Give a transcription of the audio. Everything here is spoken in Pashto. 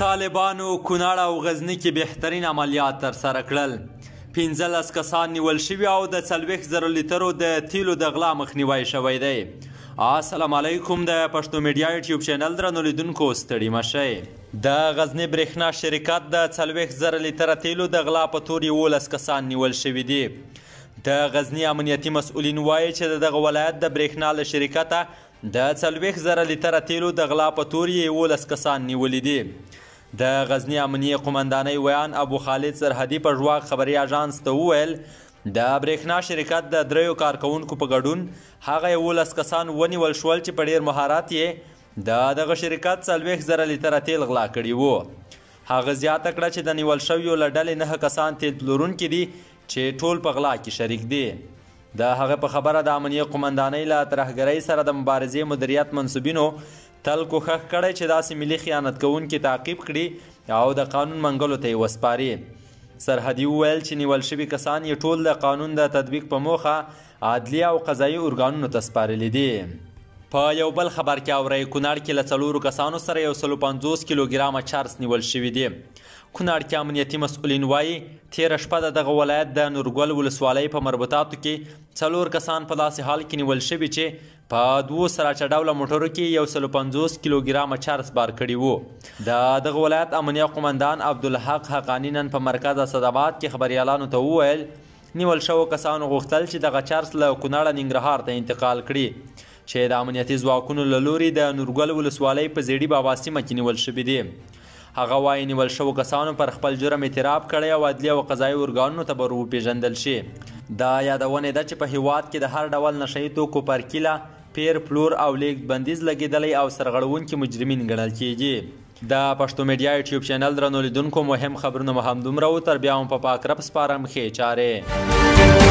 طالبانو کونړ او غزنی کې بهترین عملیات تر سره کړل 15 کسان نیول شوي او د 30000 لیټرو د تیلو د غلا مخنیوي شوی دی السلام علیکم د پښتو میډیا یوټیوب چینل درنو لیدونکو ستړي مشه د غزنی برېښنا شرکت د 30000 لیټر تیلو د غلا په تور 11 کسان نیول شوي دي د غزنی امنیتي مسؤلین وایي چې دغه ولایت د برېښنا له شرکته د 30000 لیټر تیلو د غلا په تور 11 کسان نیولې دي د غزنی امنیه قومندانۍ ویان ابو خالد سرحدي په ژواک خبري اژانس ته وویل د برېښنا شرکت د دریو کارکونکو په ګډون هغه یولس کسان ونیول شول چې په ډیر مهارت یې د دغه شرکت څلوېښت زره لیتره تیل غلا کړي وو هغه زیاته کړه چې د نیول شویو له ډلې نهه کسان تیل پلورونکي دي چې ټول په غلا کې شریک دي د هغه په خبره د امنیه قومندانۍ له ترهګرۍ سره د مبارزې مدیریت منصوبینو تل کوښښ کړی چې داسې ملي خیانت کوونکي تعقیب کړي او د قانون منګلو ته یې وسپاري سرحدي وویل چې نیول شوي کسان یې ټول د قانون د تطبیق په موخه عدلي او قضایي ارګانونو ته سپارلي دي په یو بل خبر کې اورئ کونړ کې له څلورو کسانو سره یو سلو پنځوس کیلوګرامه چارس نیول شوي دي کونړ کې امنیتي مسؤلین وایي تیره شپه د دغه ولایت د نورګل ولسوالۍ په مربوطاتو کې څلور کسان په داسې حال کې نیول شوي چې په دوو سراچه ډوله موټرو کې یو سلو پنځوس کیلوګرامه چارس بار کړي وو د دغه ولایت امنیه قمندان عبدالحق حقانی نن په مرکز اسداباد کې خبریالانو ته وویل نیول شوو کسانو غوښتل چې دغه چارس له کونړه ننګرهار ته انتقال کړي چې د امنیتي ځواکونو له لوري د نورګل ولسوالۍ په زیړی بابا سیمه کې نیول شوي دي هغه وایي نیول شوو کسانو پر خپل جرم اعتراف کړی او عدلي او قضایي ارګانونو ته به وپیژندل شي دا یادونه ده چې په هیواد کې د هر ډول نشهیي توکو پر کیله پیر پلور او لیک بندیز لګیدلی او سرغړونکي مجرمین ګڼل کیږي د پښتو میډیا یوټیوب چینل درنو لیدونکو مهم خبرونه مو همدومره وو تر بیا هم په پا پاک رب سپارم ښې چارې